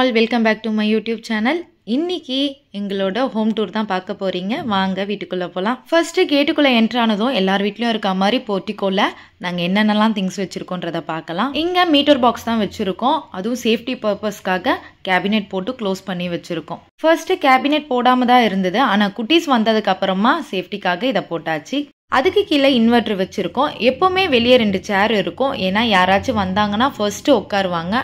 all welcome back to my YouTube channel இன்றைக்கி எங்களோட home tour தான் பார்க்க போகிறீங்க வாங்க வீட்டுக்குள்ளே போகலாம் ஃபஸ்ட்டு கேட்டுக்குள்ளே என்ட்ரானதும் எல்லார் வீட்லேயும் இருக்க மாதிரி போட்டிக்கோல நாங்கள் என்னென்னலாம் திங்ஸ் வச்சுருக்கோன்றதை பார்க்கலாம் இங்கே மீட்டர் பாக்ஸ் தான் வச்சுருக்கோம் அதுவும் சேஃப்டி பர்பஸ்க்காக கேபினெட் போட்டு க்ளோஸ் பண்ணி வச்சுருக்கோம் ஃபர்ஸ்ட்டு கேபினெட் போடாமல் தான் இருந்தது ஆனால் குட்டீஸ் வந்ததுக்கப்புறமா சேஃப்டிக்காக இதை போட்டாச்சு அதுக்கு கீழே இன்வெர்ட்ரு வச்சுருக்கோம் எப்போவுமே வெளியே ரெண்டு சேர் இருக்கும் ஏன்னா யாராச்சும் வந்தாங்கன்னா ஃபர்ஸ்ட்டு உட்காருவாங்க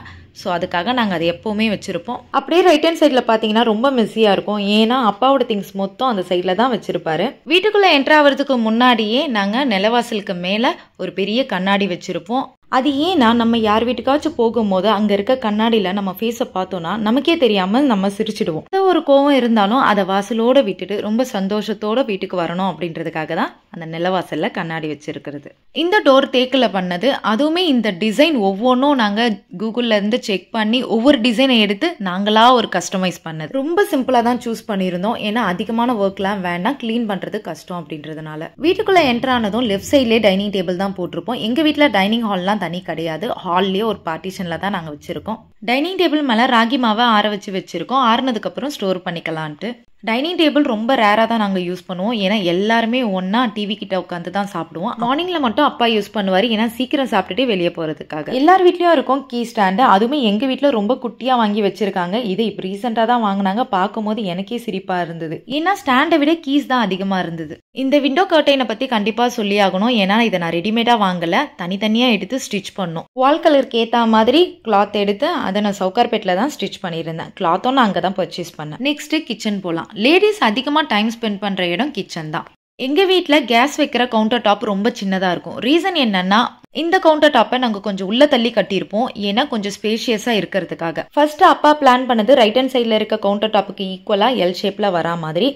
ஸோ அதுக்காக நாங்கள் அதை எப்போவுமே வச்சுருப்போம் அப்படியே ரைட் ஹேண்ட் சைடில் பார்த்தீங்கன்னா ரொம்ப மிஸியாக இருக்கும் ஏன்னா அப்பாவோட திங்ஸ் மொத்தம் அந்த சைடில் தான் வச்சுருப்பாரு வீட்டுக்குள்ளே என்ட்ராகிறதுக்கு முன்னாடியே நாங்கள் நிலவாசலுக்கு மேலே ஒரு பெரிய கண்ணாடி வச்சுருப்போம் அது ஏன்னா நம்ம யார் வீட்டுக்காச்சும் போகும்போது அங்கே இருக்க கண்ணாடியில் நம்ம ஃபேஸை பார்த்தோன்னா நமக்கே தெரியாமல் நம்ம சிரிச்சிடுவோம் ஒரு கோவம் இருந்தாலும் அதை வாசலோடு விட்டுட்டு ரொம்ப சந்தோஷத்தோட வீட்டுக்கு வரணும் அப்படின்றதுக்காக தான் அந்த நிலவாசலில் கண்ணாடி வச்சிருக்கிறது இந்த டோர் தேக்கில் பண்ணது அதுவுமே இந்த டிசைன் ஒவ்வொன்றும் நாங்கள் கூகுளில் இருந்து செக் பண்ணி ஒவ்வொரு டிசைனை எடுத்து நாங்களாக ஒரு கஸ்டமைஸ் பண்ணது ரொம்ப சிம்பிளாக தான் சூஸ் பண்ணியிருந்தோம் ஏன்னா அதிகமான ஒர்க்லாம் வேணாம் க்ளீன் பண்ணுறது கஷ்டம் அப்படின்றதுனால வீட்டுக்குள்ளே என்டர் ஆனதும் லெஃப்ட் சைட்லேயே டைனிங் டேபிள் தான் போட்டிருப்போம் எங்கள் வீட்டில் டைனிங் ஹால்லாம் தனி கிடையாது ஹால்லேயே ஒரு பார்ட்டிஷனில் தான் நாங்கள் வச்சுருக்கோம் டைனிங் டேபிள் மேலே ராகி மாவை ஆற வச்சு வச்சுருக்கோம் ஆறுனதுக்கப்புறம் ஸ்டோர் பண்ணிக்கலான்ட்டு டைனிங் டேபிள் ரொம்ப ரேராக தான் நாங்கள் யூஸ் பண்ணுவோம் ஏன்னா எல்லாருமே ஒன்றா டிவி கிட்ட உட்காந்து தான் சாப்பிடுவோம் மார்னிங்கில் மட்டும் அப்பா யூஸ் பண்ணுவார் ஏன்னா சீக்கிரம் சாப்பிட்டுட்டு வெளியே போகிறதுக்காக எல்லார் வீட்லேயும் இருக்கும் கீ ஸ்டாண்டு அதுவுமே எங்கள் வீட்டில் ரொம்ப குட்டியாக வாங்கி வச்சுருக்காங்க இதை இப்போ ரீசெண்டாக தான் வாங்கினாங்க பார்க்கும்போது எனக்கே சிரிப்பாக இருந்தது ஏன்னா ஸ்டாண்டை விட கீஸ் தான் அதிகமாக இருந்தது இந்த விண்டோ கர்டைனை பற்றி கண்டிப்பாக சொல்லி ஆகணும் ஏன்னா இதை நான் ரெடிமேடாக வாங்கலை தனித்தனியாக எடுத்து ஸ்டிச் பண்ணும் வால் கலருக்கு ஏற்ற மாதிரி கிளாத் எடுத்து அதை நான் சவுக்கார்பேட்டில் தான் ஸ்டிச் பண்ணியிருந்தேன் கிளாத்தும் நான் அங்கே தான் பர்ச்சேஸ் பண்ணேன் நெக்ஸ்ட்டு கிச்சன் போகலாம் லேடிஸ் அதிகமாக டைம் ஸ்பெண்ட் பண்ணுற இடம் கிச்சன் தான் எங்கள் வீட்டில் கேஸ் வைக்கிற கவுண்டர் டாப் ரொம்ப சின்னதாக இருக்கும் ரீசன் என்னென்னா இந்த கவுண்டர் டாப்பை நாங்கள் கொஞ்சம் உள்ள தள்ளி கட்டியிருப்போம் ஏன்னா கொஞ்சம் ஸ்பேஷியஸாக இருக்கிறதுக்காக ஃபர்ஸ்ட் அப்பா பிளான் பண்ணது ரைட் ஹேண்ட் சைடில் இருக்க கவுண்டர் டாப்புக்கு ஈக்குவலாக எல் ஷேப்பில் வரா மாதிரி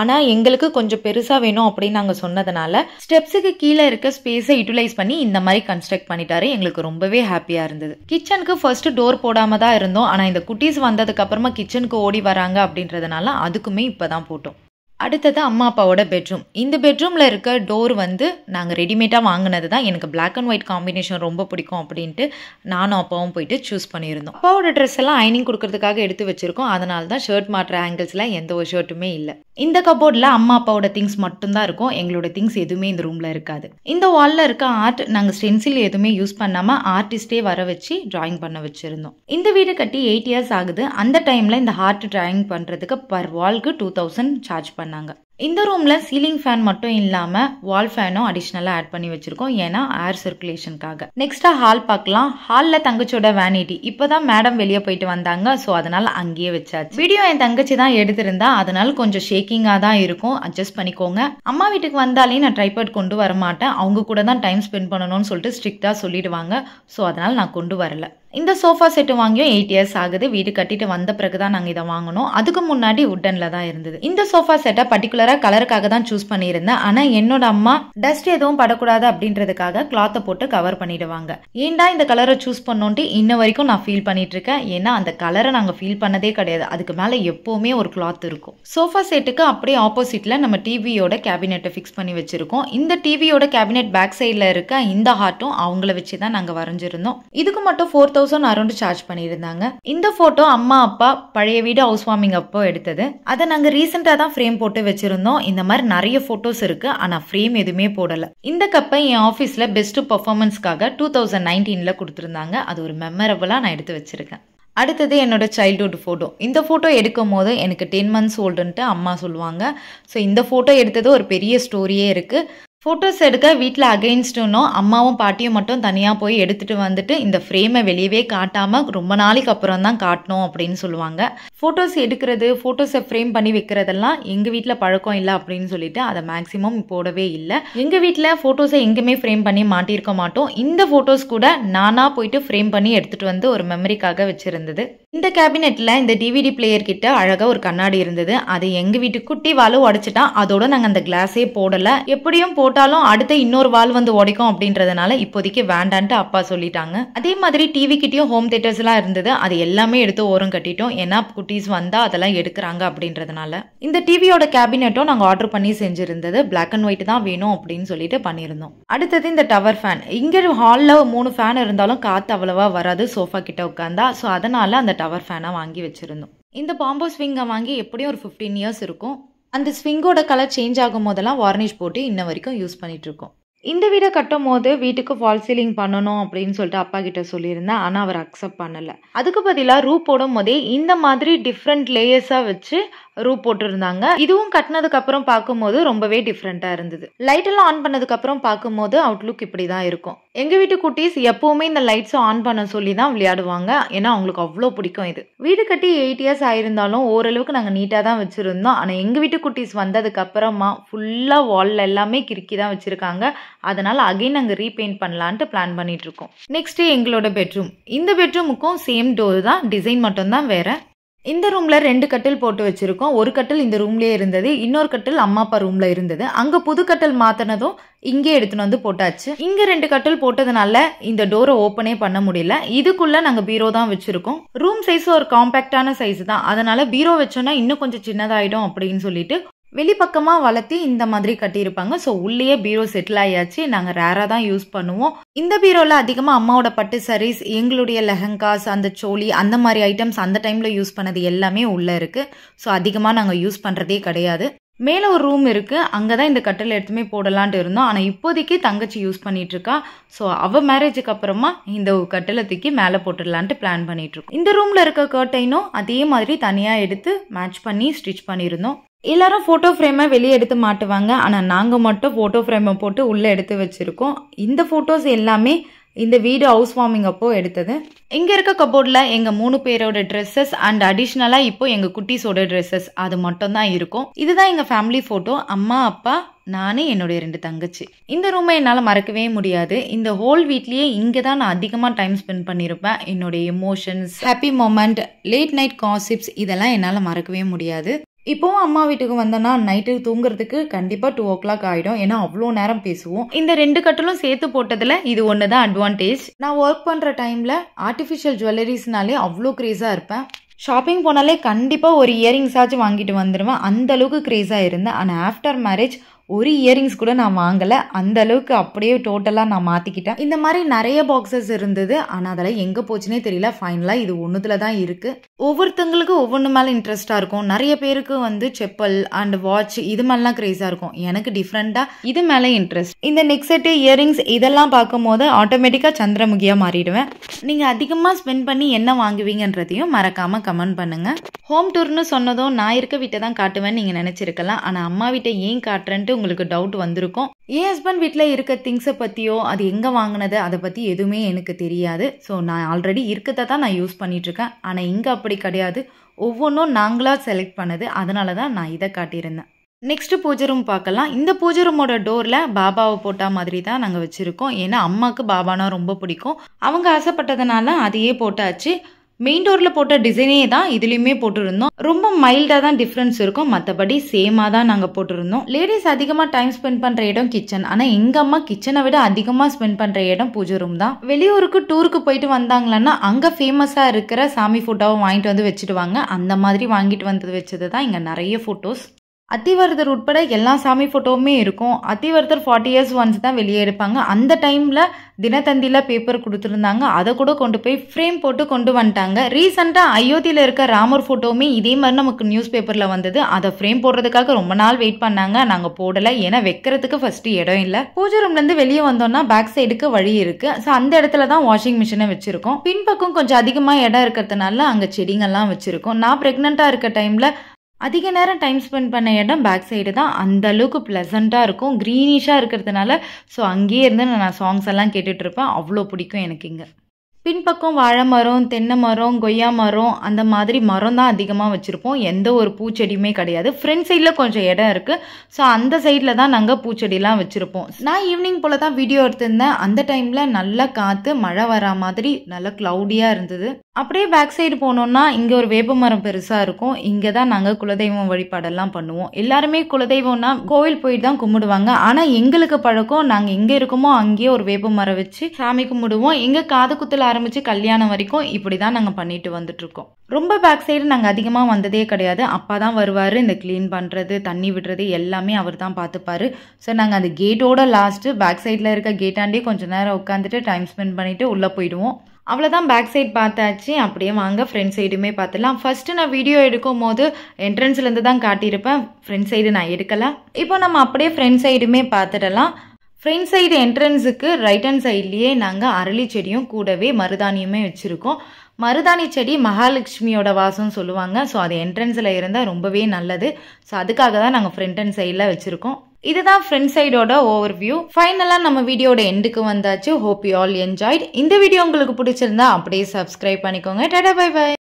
ஆனால் எங்களுக்கு கொஞ்சம் பெருசாக வேணும் அப்படின்னு நாங்கள் சொன்னதுனால ஸ்டெப்ஸுக்கு கீழே இருக்க ஸ்பேஸை யூட்டிலைஸ் பண்ணி இந்த மாதிரி கன்ஸ்ட்ரக்ட் பண்ணிட்டாரு எங்களுக்கு ரொம்பவே ஹாப்பியாக இருந்தது கிச்சனுக்கு ஃபர்ஸ்ட் டோர் போடாமல் தான் இருந்தோம் ஆனால் இந்த குட்டீஸ் வந்ததுக்கப்புறமா கிச்சனுக்கு ஓடி வராங்க அப்படின்றதுனால அதுக்குமே இப்போ தான் போட்டோம் அடுத்தது அம்மா அப்பாவோட பெட்ரூம் இந்த பெட்ரூமில் இருக்க டோர் வந்து நாங்கள் ரெடிமேடாக வாங்கினது தான் எனக்கு பிளாக் அண்ட் ஒயிட் காம்பினேஷன் ரொம்ப பிடிக்கும் அப்படின்ட்டு நானும் அப்பாவும் போயிட்டு சூஸ் பண்ணியிருந்தோம் அப்பாவோட ட்ரெஸ் எல்லாம் ஐனிங் கொடுக்கறதுக்காக எடுத்து வச்சுருக்கோம் அதனால தான் ஷர்ட் மாட்டுற ஆங்கிள்ஸில் எந்த ஒரு ஷர்ட்டுமே இல்லை இந்த கபோர்டில் அம்மா அப்பாவோட திங்ஸ் மட்டும்தான் இருக்கும் எங்களோட திங்ஸ் எதுவுமே இந்த ரூமில் இருக்காது இந்த வாலில் இருக்க ஆர்ட் நாங்கள் ஸ்டென்சில் எதுவுமே யூஸ் பண்ணாமல் ஆர்டிஸ்டே வர வச்சு டிராயிங் பண்ண வச்சுருந்தோம் இந்த வீடு கட்டி எயிட் இயர்ஸ் ஆகுது அந்த டைமில் இந்த ஹார்ட் டிராயிங் பண்ணுறதுக்கு பர் வால்க்கு டூ தௌசண்ட் சார்ஜ் பண்ணாங்க இந்த ரூமில் சீலிங் ஃபேன் மட்டும் இல்லாமல் வால் ஃபேனும் அடிஷ்னலாக ஆட் பண்ணி வச்சுருக்கோம் ஏன்னா ஏர் சர்க்குலேஷனுக்காக நெக்ஸ்ட்டாக ஹால் பார்க்கலாம் ஹாலில் தங்கச்சியோட வேனிட்டி இப்போ தான் மேடம் வெளியே போயிட்டு வந்தாங்க ஸோ அதனால் அங்கேயே வச்சாச்சு வீடியோ என் தங்கச்சி தான் எடுத்திருந்தா அதனால் கொஞ்சம் ஷேக்கிங்காக தான் இருக்கும் அட்ஜஸ்ட் பண்ணிக்கோங்க அம்மா வீட்டுக்கு வந்தாலே நான் ட்ரைபேட் கொண்டு வர மாட்டேன் அவங்க கூட தான் டைம் ஸ்பெண்ட் பண்ணணும்னு சொல்லிட்டு ஸ்ட்ரிக்டாக சொல்லிடுவாங்க ஸோ அதனால் நான் கொண்டு வரல இந்த சோஃபா செட்டு வாங்கியும் எயிட் இயர்ஸ் ஆகுது வீடு கட்டிட்டு வந்த பிறகு தான் நாங்கள் இதை வாங்கினோம் அதுக்கு முன்னாடி உட்டனில் தான் இருந்தது இந்த சோஃபா செட்டை பர்டிகுலராக கலருக்காக தான் சூஸ் பண்ணியிருந்தேன் ஆனால் என்னோட அம்மா டஸ்ட் எதுவும் படக்கூடாது அப்படின்றதுக்காக கிளாத்தை போட்டு கவர் பண்ணிடுவாங்க ஏண்டா இந்த கலரை சூஸ் பண்ணோன்ட்டு இன்ன வரைக்கும் நான் ஃபீல் பண்ணிட்டு இருக்கேன் ஏன்னா அந்த கலரை நாங்கள் ஃபீல் பண்ணதே கிடையாது அதுக்கு மேலே எப்போவுமே ஒரு கிளாத் இருக்கும் சோஃபா செட்டுக்கு அப்படியே ஆப்போசிட்டில் நம்ம டிவியோட கேபினெட்டை ஃபிக்ஸ் பண்ணி வச்சிருக்கோம் இந்த டிவியோட கேபினெட் பேக் சைடில் இருக்க இந்த ஹார்ட்டும் அவங்கள வச்சு தான் நாங்கள் வரைஞ்சிருந்தோம் இதுக்கு மட்டும் ஃபோர்த் தௌசண்ட் அரௌண்ட் சார்ஜ் பண்ணியிருந்தாங்க இந்த ஃபோட்டோ அம்மா அப்பா பழைய வீடு ஹவுஸ் வார்மிங் அப்போ எடுத்தது அதை நாங்கள் ரீசெண்டாக தான் ஃப்ரேம் போட்டு வச்சுருந்தோம் இந்த மாதிரி நிறைய ஃபோட்டோஸ் இருக்குது ஆனால் ஃப்ரேம் எதுவுமே போடலை இந்த கப்பை என் ஆஃபீஸில் பெஸ்ட் பர்ஃபார்மன்ஸ்க்காக டூ தௌசண்ட் நைன்டீனில் கொடுத்துருந்தாங்க அது ஒரு மெமரபுளாக நான் எடுத்து வச்சுருக்கேன் அடுத்தது என்னோட சைல்ட்ஹுட் ஃபோட்டோ இந்த ஃபோட்டோ எடுக்கும் போது எனக்கு டென் மந்த்ஸ் ஓல்டுன்ட்டு அம்மா சொல்லுவாங்க ஸோ இந்த ஃபோட்டோ எடுத்தது ஒரு பெரிய ஸ்டோரியே இருக்குது ஃபோட்டோஸ் எடுக்க வீட்டில் அகெயின்ஸ்டுனோ அம்மாவும் பாட்டியும் மட்டும் தனியாக போய் எடுத்துகிட்டு வந்துட்டு இந்த ஃப்ரேமை வெளியவே காட்டாமல் ரொம்ப நாளைக்கு அப்புறம் தான் காட்டணும் அப்படின்னு சொல்லுவாங்க ஃபோட்டோஸ் எடுக்கிறது ஃபோட்டோஸை ஃப்ரேம் பண்ணி வைக்கிறதெல்லாம் எங்கள் வீட்டில் பழக்கம் இல்லை அப்படின்னு சொல்லிட்டு அதை மேக்ஸிமம் போடவே இல்லை எங்கள் வீட்டில் ஃபோட்டோஸை எங்கேயுமே ஃப்ரேம் பண்ணி மாட்டியிருக்க மாட்டோம் இந்த ஃபோட்டோஸ் கூட நானாக போயிட்டு ஃப்ரேம் பண்ணி எடுத்துகிட்டு வந்து ஒரு மெமரிக்காக வச்சுருந்தது இந்த கேபினெட்டில் இந்த டிவிடி பிளேயர் கிட்ட அழகாக ஒரு கண்ணாடி இருந்தது அது எங்கள் வீட்டு குட்டி வாலும் உடைச்சிட்டா அதோட நாங்கள் அந்த கிளாஸே போடலை எப்படியும் போட்டாலும் அடுத்த இன்னொரு வால் வந்து உடைக்கும் அப்படின்றதுனால இப்போதைக்கு வேண்டான்ட்டு அப்பா சொல்லிட்டாங்க அதே மாதிரி டிவி கிட்டேயும் ஹோம் தேட்டர்ஸ்லாம் இருந்தது அது எல்லாமே எடுத்து ஓரம் கட்டிட்டோம் ஏன்னா குட்டீஸ் வந்தால் அதெல்லாம் எடுக்கிறாங்க அப்படின்றதுனால இந்த டிவியோட கேபினெட்டும் நாங்கள் ஆர்டர் பண்ணி செஞ்சுருந்தது பிளாக் அண்ட் ஒயிட் தான் வேணும் அப்படின்னு சொல்லிட்டு பண்ணியிருந்தோம் அடுத்தது இந்த டவர் ஃபேன் இங்கே ஹாலில் மூணு ஃபேன் இருந்தாலும் காற்று அவ்வளவா வராது சோஃபா கிட்ட உட்காந்தா ஸோ அதனால அந்த டவர் ஃபேனாக வாங்கி வச்சுருந்தோம் இந்த பாம்போ ஸ்விங்கை வாங்கி எப்படியும் ஒரு ஃபிஃப்டீன் இயர்ஸ் இருக்கும் அந்த ஸ்விங்கோட கலர் சேஞ்ச் ஆகும் போதெல்லாம் வார்னிஷ் போட்டு இன்ன வரைக்கும் யூஸ் பண்ணிகிட்ருக்கோம் இந்த வீடை கட்டும் போது வீட்டுக்கு ஃபால் சீலிங் பண்ணணும் அப்படின்னு சொல்லிட்டு அப்பா கிட்ட சொல்லியிருந்தேன் ஆனால் அவர் அக்செப்ட் பண்ணலை அதுக்கு பதிலாக ரூ போடும் போதே இந்த மாதிரி டிஃப்ரெண்ட் லேயர்ஸாக வச்சு ரூ போட்டிருந்தாங்க இதுவும் கட்டினதுக்கு அப்புறம் பார்க்கும்போது ரொம்பவே டிஃப்ரெண்ட்டாக இருந்தது லைட்டெல்லாம் ஆன் பண்ணதுக்கு அப்புறம் பார்க்கும்போது அவுட்லுக் இப்படி தான் இருக்கும் எங்கள் வீட்டு குட்டீஸ் எப்போவுமே இந்த லைட்ஸை ஆன் பண்ண சொல்லி தான் விளையாடுவாங்க ஏன்னா அவங்களுக்கு அவ்வளோ பிடிக்கும் இது வீடு கட்டி எயிட் இயர்ஸ் ஆயிருந்தாலும் ஓரளவுக்கு நாங்கள் நீட்டாக தான் வச்சுருந்தோம் ஆனால் எங்கள் வீட்டு குட்டீஸ் வந்ததுக்கு அப்புறமா ஃபுல்லாக வாலில் எல்லாமே கிறுக்கி தான் வச்சுருக்காங்க அதனால் அகைன் நாங்கள் ரீபெயிண்ட் பண்ணலான்ட்டு பிளான் பண்ணிகிட்ருக்கோம் நெக்ஸ்ட்டு எங்களோட பெட்ரூம் இந்த பெட்ரூமுக்கும் சேம் டோர் தான் டிசைன் மட்டும்தான் வேறு இந்த ரூம்ல ரெண்டு கட்டில் போட்டு வச்சுருக்கோம் ஒரு கட்டில் இந்த ரூம்லயே இருந்தது இன்னொரு கட்டில் அம்மா அப்பா ரூமில் இருந்தது அங்கே புது கட்டில் மாத்தினதும் இங்கே எடுத்துன்னு வந்து போட்டாச்சு இங்கே ரெண்டு கட்டில் போட்டதுனால இந்த டோரை ஓப்பனே பண்ண முடியல இதுக்குள்ளே நாங்கள் பீரோ தான் வச்சுருக்கோம் ரூம் சைஸ் ஒரு காம்பாக்டான சைஸ் தான் அதனால் பீரோ வச்சோன்னா இன்னும் கொஞ்சம் சின்னதாயிடும் அப்படின்னு சொல்லிட்டு வெளிப்பக்கமாக வளர்த்தி இந்த மாதிரி கட்டியிருப்பாங்க ஸோ உள்ளேயே பீரோ செட்டில் ஆயாச்சு நாங்கள் ரேராக தான் யூஸ் பண்ணுவோம் இந்த பீரோவில் அதிகமாக அம்மாவோட பட்டு சரீஸ் எங்களுடைய லெஹங்காஸ் அந்த சோழி அந்த மாதிரி ஐட்டம்ஸ் அந்த டைமில் யூஸ் பண்ணது எல்லாமே உள்ளே இருக்குது ஸோ அதிகமாக நாங்கள் யூஸ் பண்ணுறதே கிடையாது மேலே ஒரு ரூம் இருக்குது அங்கே தான் இந்த கட்டில் எடுத்துமே போடலான்ட்டு இருந்தோம் ஆனால் இப்போதைக்கு தங்கச்சி யூஸ் பண்ணிகிட்ருக்கா ஸோ அவள் மேரேஜுக்கு அப்புறமா இந்த கட்டில தூக்கி மேலே போட்டுடலான்ட்டு பிளான் பண்ணிகிட்ருக்கோம் இந்த ரூமில் இருக்க கர்டைனும் அதே மாதிரி தனியாக எடுத்து மேட்ச் பண்ணி ஸ்டிச் பண்ணியிருந்தோம் எல்லாரும் ஃபோட்டோ ஃப்ரேமை வெளியே எடுத்து மாட்டுவாங்க ஆனால் நாங்கள் மட்டும் ஃபோட்டோ ஃப்ரேமை போட்டு உள்ளே எடுத்து வச்சுருக்கோம் இந்த ஃபோட்டோஸ் எல்லாமே இந்த வீடு ஹவுஸ் வார்மிங் அப்போ எடுத்தது இங்கே இருக்க கபோர்டில் எங்கள் மூணு பேரோட ட்ரெஸ்ஸஸ் அண்ட் அடிஷ்னலாக இப்போ எங்கள் குட்டீஸோட ட்ரெஸ்ஸஸ் அது மட்டும் தான் இருக்கும் இதுதான் எங்கள் ஃபேமிலி ஃபோட்டோ அம்மா அப்பா நானே என்னுடைய ரெண்டு தங்கச்சி இந்த ரூமை என்னால் மறக்கவே முடியாது இந்த ஹோல் வீட்லேயே இங்கே தான் நான் அதிகமாக டைம் ஸ்பெண்ட் பண்ணியிருப்பேன் என்னுடைய emotions happy moment late night gossips இதெல்லாம் என்னால் மறக்கவே முடியாது இப்போவும் அம்மா வீட்டுக்கு வந்தேன்னா நைட்டு தூங்குறதுக்கு கண்டிப்பாக டூ ஓ கிளாக் ஆகிடும் ஏன்னா அவ்வளோ நேரம் பேசுவோம் இந்த ரெண்டு கட்டலும் சேர்த்து போட்டதில் இது ஒன்று தான் அட்வான்டேஜ் நான் ஒர்க் பண்ணுற டைமில் ஆர்டிஃபிஷியல் ஜுவல்லரிஸ்னாலே அவ்வளோ க்ரேஸாக இருப்பேன் ஷாப்பிங் போனாலே கண்டிப்பாக ஒரு இயரிங்ஸாச்சும் வாங்கிட்டு வந்துடுவேன் அந்த அளவுக்கு க்ரேஸாக இருந்தேன் ஆனால் ஆஃப்டர் மேரேஜ் ஒரு இயரிங்ஸ் கூட நான் வாங்கலை அந்த அளவுக்கு அப்படியே டோட்டலாக நான் மாற்றிக்கிட்டேன் இந்த மாதிரி நிறைய பாக்ஸஸ் இருந்தது ஆனால் அதில் எங்கே போச்சுனே தெரியல ஃபைனலாக இது ஒன்றுத்தில் தான் இருக்குது ஒவ்வொருத்தங்களுக்கு ஒவ்வொன்று மேலே இன்ட்ரெஸ்ட்டாக இருக்கும் நிறைய பேருக்கு வந்து செப்பல் அண்ட் வாட்ச் இது மாதிரிலாம் க்ரேஸாக இருக்கும் எனக்கு டிஃப்ரெண்டாக இது மேலே இன்ட்ரெஸ்ட் இந்த நெக்ஸ்ட் செட்டு இயரிங்ஸ் இதெல்லாம் பார்க்கும்போது ஆட்டோமேட்டிக்காக சந்திரமுகியாக மாறிடுவேன் நீங்கள் அதிகமாக ஸ்பெண்ட் பண்ணி என்ன வாங்குவீங்கன்றதையும் மறக்காமல் கமெண்ட் பண்ணுங்கள் ஹோம் டூர்னு சொன்னதும் நான் இருக்க வீட்டை தான் காட்டுவேன்னு நீங்கள் நினச்சிருக்கலாம் ஆனால் அம்மா வீட்டை ஏன் காட்டுறேன்ட்டு உங்களுக்கு டவுட் வந்திருக்கும் என் ஹஸ்பண்ட் வீட்டில் இருக்க திங்ஸை பற்றியோ அது எங்கே வாங்கினது அதை பற்றி எதுவுமே எனக்கு தெரியாது ஸோ நான் ஆல்ரெடி இருக்கதை தான் நான் யூஸ் பண்ணிகிட்ருக்கேன் ஆனால் இங்கே அப்படி கிடையாது ஒவ்வொன்றும் நாங்களாக செலக்ட் பண்ணது அதனால தான் நான் இதை காட்டியிருந்தேன் நெக்ஸ்ட் பூஜை ரூம் பார்க்கலாம் இந்த பூஜை ரூமோட டோரில் பாபாவை போட்டா மாதிரி தான் நாங்கள் வச்சுருக்கோம் ஏன்னா அம்மாவுக்கு பாபானா ரொம்ப பிடிக்கும் அவங்க ஆசைப்பட்டதுனால அதையே போட்டாச்சு மெயின் டோரில் போட்ட டிசைனே தான் இதுலேயுமே போட்டிருந்தோம் ரொம்ப மைல்டாக தான் டிஃப்ரென்ஸ் இருக்கும் மற்றபடி சேமாக தான் நாங்கள் போட்டிருந்தோம் லேடிஸ் அதிகமாக டைம் ஸ்பெண்ட் பண்ணுற இடம் கிச்சன் ஆனால் எங்கள் அம்மா கிச்சனை விட அதிகமாக ஸ்பெண்ட் பண்ணுற இடம் பூஜை ரூம் தான் வெளியூருக்கு டூருக்கு போயிட்டு வந்தாங்களன்னா அங்கே ஃபேமஸாக இருக்கிற சாமி ஃபோட்டோவை வாங்கிட்டு வந்து வச்சிடுவாங்க அந்த மாதிரி வாங்கிட்டு வந்தது வச்சது தான் இங்கே நிறைய ஃபோட்டோஸ் அத்திவரதர் உட்பட எல்லா சாமி ஃபோட்டோவுமே இருக்கும் அத்திவரதர் ஃபார்ட்டி இயர்ஸ் ஒன்ஸ் தான் வெளியே இருப்பாங்க அந்த டைமில் தினத்தந்தியில் பேப்பர் கொடுத்துருந்தாங்க அதை கூட கொண்டு போய் ஃப்ரேம் போட்டு கொண்டு வந்துட்டாங்க ரீசெண்டாக அயோத்தியில் இருக்க ராமர் ஃபோட்டோவுமே இதே மாதிரி நமக்கு நியூஸ் பேப்பரில் வந்தது அதை ஃப்ரேம் போடுறதுக்காக ரொம்ப நாள் வெயிட் பண்ணாங்க நாங்கள் போடலை ஏன்னா வைக்கிறதுக்கு ஃபஸ்ட்டு இடம் இல்லை பூஜை ரூம்லேருந்து வெளியே வந்தோம்னா பேக் சைடுக்கு வழி இருக்குது ஸோ அந்த இடத்துல தான் வாஷிங் மிஷினை வச்சுருக்கோம் பின்பக்கம் கொஞ்சம் அதிகமாக இடம் இருக்கிறதுனால அங்கே செடிங்கள்லாம் வச்சுருக்கோம் நான் ப்ரெக்னெண்ட்டாக இருக்க டைமில் அதிக நேரம் டைம் ஸ்பெண்ட் பண்ண இடம் பேக் சைடு தான் அந்தளவுக்கு ப்ளசண்ட்டாக இருக்கும் க்ரீனிஷாக இருக்கிறதுனால ஸோ அங்கேயே இருந்து நான் சாங்ஸ் எல்லாம் கேட்டுட்ருப்பேன் அவ்வளோ பிடிக்கும் எனக்கு இங்கே பின்பக்கம் வாழை மரம் தென்னை மரம் கொய்யா மரம் அந்த மாதிரி மரம் தான் அதிகமாக வச்சுருப்போம் எந்த ஒரு பூச்செடியுமே கிடையாது ஃப்ரண்ட் சைடில் கொஞ்சம் இடம் இருக்குது ஸோ அந்த சைடில் தான் நாங்கள் பூச்செடிலாம் வச்சுருப்போம் நான் ஈவினிங் போல் தான் வீடியோ எடுத்திருந்தேன் அந்த டைமில் நல்லா காற்று மழை வரா மாதிரி நல்லா க்ளவுடியாக இருந்தது அப்படியே பேக் சைடு போனோம்னா இங்கே ஒரு வேப்ப மரம் பெருசாக இருக்கும் இங்கே தான் நாங்கள் குலதெய்வம் வழிபாடெல்லாம் பண்ணுவோம் எல்லாருமே குலதெய்வம்னா கோவில் போயிட்டு தான் கும்பிடுவாங்க ஆனால் எங்களுக்கு பழக்கம் நாங்கள் எங்கே இருக்கோமோ அங்கேயே ஒரு வேப்ப மரம் வச்சு சாமி கும்பிடுவோம் எங்கள் காது குத்தில் ஆரம்பித்து கல்யாணம் வரைக்கும் இப்படி தான் நாங்கள் பண்ணிட்டு வந்துட்ருக்கோம் ரொம்ப பேக் சைடு நாங்கள் அதிகமாக வந்ததே கிடையாது அப்பா தான் வருவார் இந்த க்ளீன் பண்ணுறது தண்ணி விடுறது எல்லாமே அவர் தான் பார்த்துப்பார் ஸோ நாங்கள் அந்த கேட்டோட லாஸ்ட்டு பேக் சைடில் இருக்க கேட்டாண்டே கொஞ்சம் நேரம் உட்காந்துட்டு டைம் ஸ்பெண்ட் பண்ணிவிட்டு உள்ளே போயிடுவோம் அவ்வளோதான் பேக் சைட் பார்த்தாச்சு அப்படியே வாங்க ஃப்ரண்ட் சைடுமே பார்த்துலாம் ஃபஸ்ட்டு நான் வீடியோ எடுக்கும் போது என்ட்ரன்ஸ்லேருந்து தான் காட்டியிருப்பேன் ஃப்ரண்ட் சைடு நான் எடுக்கலை இப்போ நம்ம அப்படியே ஃப்ரண்ட் சைடுமே பார்த்துடலாம் ஃப்ரண்ட் சைடு என்ட்ரன்ஸுக்கு ரைட் ஹேண்ட் சைட்லேயே நாங்கள் அரளி செடியும் கூடவே மருதாணியுமே வச்சுருக்கோம் மருதாணி செடி மகாலட்சுமியோட வாசம்னு சொல்லுவாங்க ஸோ அது என்ட்ரன்ஸில் இருந்தால் ரொம்பவே நல்லது ஸோ அதுக்காக தான் நாங்கள் ஃப்ரண்ட் ஹேண்ட் சைடில் வச்சுருக்கோம் இதுதான் ஃப்ரண்ட் சைடோட ஓவர் வியூ ஃபைனலாக நம்ம வீடியோட எண்டுக்கு வந்தாச்சு ஹோப் யூ ஆல் என்ஜாய்ட் இந்த வீடியோ உங்களுக்கு பிடிச்சிருந்தா அப்படியே சப்ஸ்கிரைப் பண்ணிக்கோங்க டடா பை பை